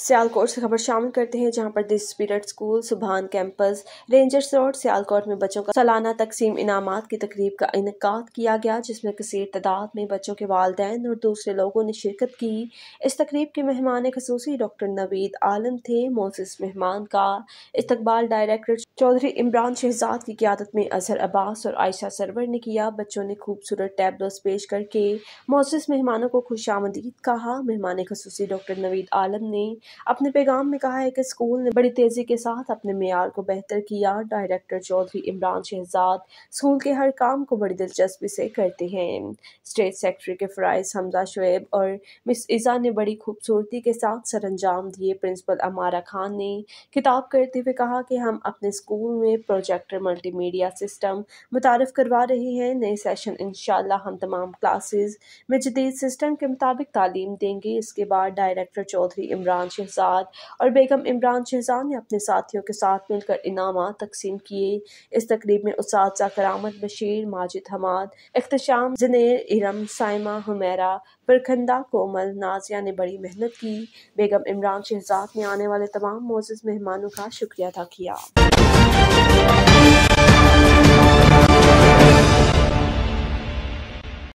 सियालकोट से खबर शामिल करते हैं जहां पर this spirit school Subhan campus rangers road Sialkot में बच्चों का सालाना तकसीम इनाम की तकरीब का इनका किया गया जिसमें कसर तादाद में बच्चों के वालदेन और दूसरे लोगों ने शिरकत की इस तकरीब के मेहमान खसूसी डॉक्टर नवीद आलम थे मोसिस मेहमान का इस्तबाल डायरेक्टर चौधरी इमरान शहजाद की क्यादत में अजहर अब्बास और आयशा सरवर ने किया बच्चों ने खूबसूरत टैबलेट्स पेश करके मोसिस मेहमानों को खुश आमदीद कहा मेहमान खसूसी डॉक्टर नवीद आलम ने अपने पैगाम में कहा है कि स्कूल ने बड़ी तेज़ी के साथ अपने मैार को बेहतर किया डायरेक्टर चौधरी इमरान शहजाद स्कूल के हर काम को बड़ी दिलचस्पी से करते हैं स्टेट सेक्रेटरी के फ़राइज़ हमजा शुएब और मिस ईज़ा ने बड़ी खूबसूरती के साथ सर अंजाम दिए प्रिंसिपल अमारा खान ने खिताब करते हुए कहा कि हम अपने स्कूल में प्रोजेक्टर मल्टीमीडिया सिस्टम मुतारफ़ करवा रहे हैं नए सेशन इन हम तमाम क्लासेस में जदीद सिस्टम के मुताबिक तालीम देंगे इसके बाद डायरेक्टर चौधरी इमरान शहजाद और बेगम इमरान शहजाद ने अपने साथियों के साथ मिलकर इनाम तकसीम किए इस तकरीब में उस करामद बशीर माजिद हमाद अख्तशाम जनेर इरम साइमा हमेरा परखंदा कोमल नाजिया ने बड़ी मेहनत की बेगम इमरान शहजाद ने आने वाले तमाम मोज़ मेहमानों का शुक्रिया अदा किया